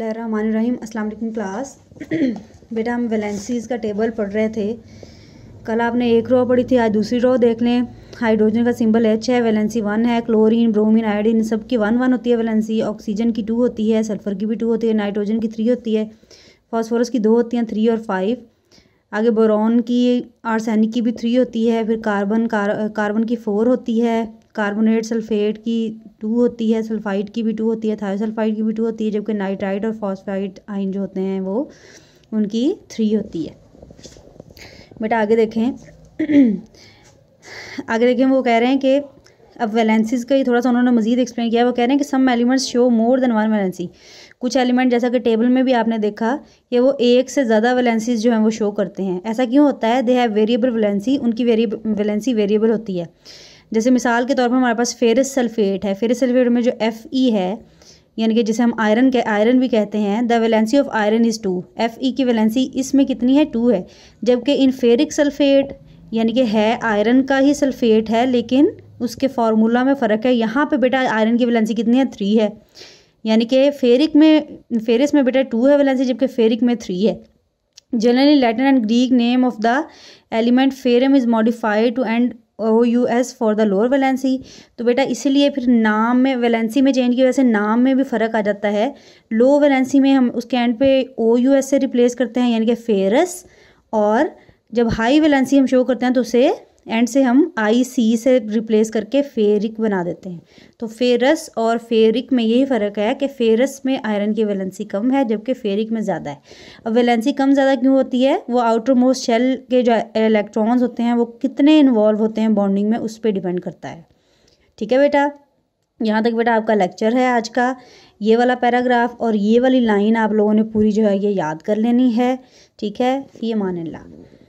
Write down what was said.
रहीम अस्सलाम वालेकुम क्लास बेटा हम वैलेंसीज का टेबल पढ़ रहे थे कल आपने एक रो पढ़ी थी आज दूसरी रो देख लें हाइड्रोजन का सिंबल एच है वैलेंसी वन है क्लोरीन ब्रोमीन आयोडीन सब की वन वन होती है वैलेंसी ऑक्सीजन की टू होती है सल्फर की भी टू होती है नाइट्रोजन की थ्री होती है फॉस्फोरस की दो होती हैं थ्री और फाइव आगे बोरॉन की आर्सेनिक की भी थ्री होती है फिर कार्बन कार कार्बन की फ़ोर होती है कार्बोनेट सल्फेट की टू होती है सल्फाइड की भी टू होती है थायोसल्फाइड की भी टू होती है जबकि नाइट्राइड और फॉस्फाइड आइन जो होते हैं वो उनकी थ्री होती है बेटा आगे देखें आगे देखें वो कह रहे हैं कि अब वैलेंसीज का ही थोड़ा सा उन्होंने मजीद एक्सप्लेन किया वो कह रहे हैं कि some elements show more than one valency कुछ एलिमेंट जैसा कि टेबल में भी आपने देखा कि वो एक से ज़्यादा वैलेंसीज जो हैं वो शो करते हैं ऐसा क्यों होता है दे हैव वेरिएबल वैलेंसी उनकी वैलेंसी वेरिएबल होती है जैसे मिसाल के तौर पर हमारे पास फेरस सल्फेट है फेरस सल्फेट में जो एफ़ ई है यानी कि जिसे हम आयरन के आयरन भी कहते हैं the valency of iron is two F E की वैलेंसी इसमें कितनी है टू है जबकि इन फेरिक सल्फेट यानी कि है आयरन का ही सल्फेट है लेकिन उसके फार्मूला में फ़र्क है यहाँ पे बेटा आयरन की वैलेंसी कितनी है थ्री है यानी कि फेरिक में फेरिस में बेटा टू है वैलेंसी जबकि फेरिक में थ्री है generally Latin and Greek name of the element ferrum is modified to end O U S for the lower valency तो बेटा इसीलिए फिर नाम में वैलेंसी में चेंज की वजह से नाम में भी फ़र्क आ जाता है लो वैलेंसी में हम उसके एंड पे ओ यू एस से रिप्लेस करते हैं यानी कि फेरस और जब हाई वैलेंसी हम शो करते हैं तो उसे एंड से हम आई सी से रिप्लेस करके फेरिक बना देते हैं तो फेरस और फेरिक में यही फ़र्क है कि फेरस में आयरन की वैलेंसी कम है जबकि फेरिक में ज़्यादा है अब वैलेंसी कम ज़्यादा क्यों होती है वो आउटर मोस्ट शेल के जो इलेक्ट्रॉन्स होते हैं वो कितने इन्वॉल्व होते हैं बॉन्डिंग में उस पर डिपेंड करता है ठीक है बेटा यहाँ तक बेटा आपका लेक्चर है आज का ये वाला पैराग्राफ और ये वाली लाइन आप लोगों ने पूरी जो है ये याद कर लेनी है ठीक है ये मान ला